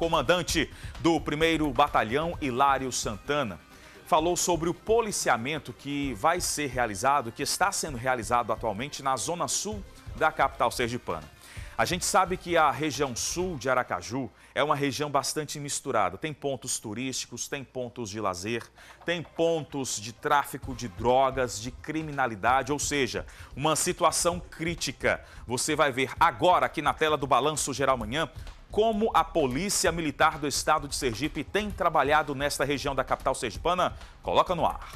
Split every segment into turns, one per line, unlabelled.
comandante do 1 Batalhão, Hilário Santana, falou sobre o policiamento que vai ser realizado, que está sendo realizado atualmente na zona sul da capital sergipana. A gente sabe que a região sul de Aracaju é uma região bastante misturada. Tem pontos turísticos, tem pontos de lazer, tem pontos de tráfico de drogas, de criminalidade, ou seja, uma situação crítica. Você vai ver agora aqui na tela do Balanço Geral Manhã como a Polícia Militar do Estado de Sergipe tem trabalhado nesta região da capital sergipana? Coloca no ar.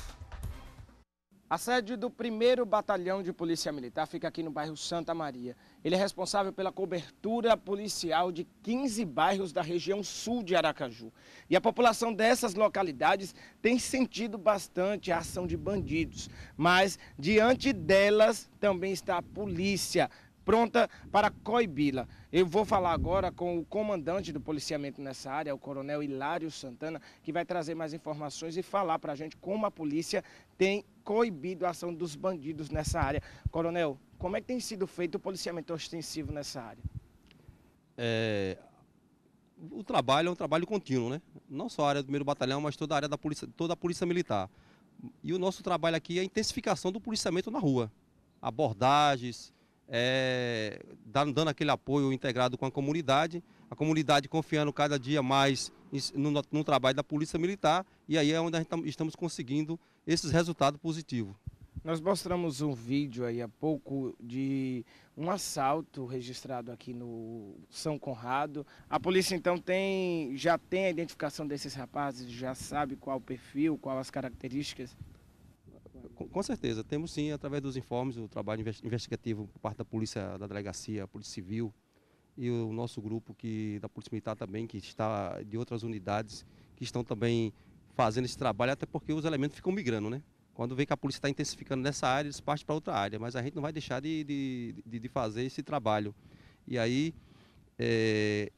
A sede do 1 Batalhão de Polícia Militar fica aqui no bairro Santa Maria. Ele é responsável pela cobertura policial de 15 bairros da região sul de Aracaju. E a população dessas localidades tem sentido bastante a ação de bandidos. Mas diante delas também está a polícia, pronta para coibi-la. Eu vou falar agora com o comandante do policiamento nessa área, o coronel Hilário Santana, que vai trazer mais informações e falar para a gente como a polícia tem coibido a ação dos bandidos nessa área. Coronel, como é que tem sido feito o policiamento ostensivo nessa área?
É, o trabalho é um trabalho contínuo, né? Não só a área do primeiro batalhão, mas toda a área da polícia, toda a polícia militar. E o nosso trabalho aqui é a intensificação do policiamento na rua. Abordagens, é, dando aquele apoio integrado com a comunidade, a comunidade confiando cada dia mais no, no trabalho da Polícia Militar, e aí é onde a gente estamos conseguindo esses resultados positivos. Nós mostramos um
vídeo aí há pouco de um assalto registrado aqui no São Conrado. A polícia então tem já tem a identificação desses rapazes, já sabe qual o perfil, qual as características
com certeza, temos sim, através dos informes, o trabalho investigativo por parte da polícia, da delegacia, polícia civil e o nosso grupo que, da Polícia Militar também, que está de outras unidades, que estão também fazendo esse trabalho, até porque os elementos ficam migrando, né? Quando vê que a polícia está intensificando nessa área, eles partem para outra área, mas a gente não vai deixar de, de, de fazer esse trabalho. E aí, é,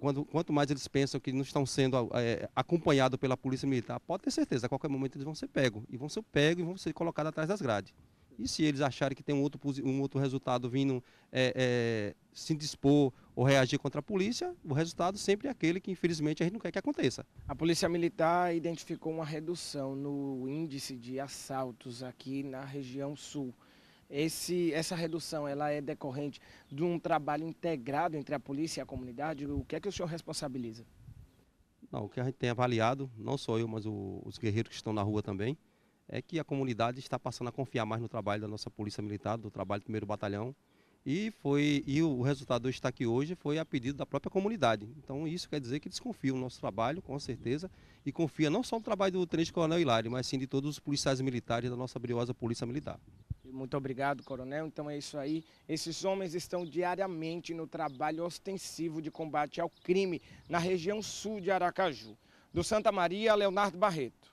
quando, quanto mais eles pensam que não estão sendo ah, é, acompanhados pela polícia militar, pode ter certeza, a qualquer momento eles vão ser pegos. E vão ser pegos e vão ser colocados atrás das grades. E se eles acharem que tem um outro, um outro resultado vindo é, é, se dispor ou reagir contra a polícia, o resultado sempre é aquele que, infelizmente, a gente não quer que aconteça.
A Polícia Militar identificou uma redução no índice de assaltos aqui na região sul. Esse, essa redução ela é decorrente de um trabalho integrado entre a polícia e a comunidade? O que é que o senhor responsabiliza?
Não, o que a gente tem avaliado, não só eu, mas o, os guerreiros que estão na rua também, é que a comunidade está passando a confiar mais no trabalho da nossa Polícia Militar, do trabalho do 1 Batalhão. E, foi, e o resultado do destaque hoje foi a pedido da própria comunidade. Então isso quer dizer que confiam no nosso trabalho, com certeza, e confia não só no trabalho do Tenente Coronel Hilário, mas sim de todos os policiais militares da nossa briosa Polícia Militar.
Muito obrigado, coronel. Então é isso aí. Esses homens estão diariamente no trabalho ostensivo de combate ao crime na região sul de Aracaju. Do Santa Maria, Leonardo Barreto.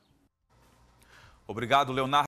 Obrigado, Leonardo.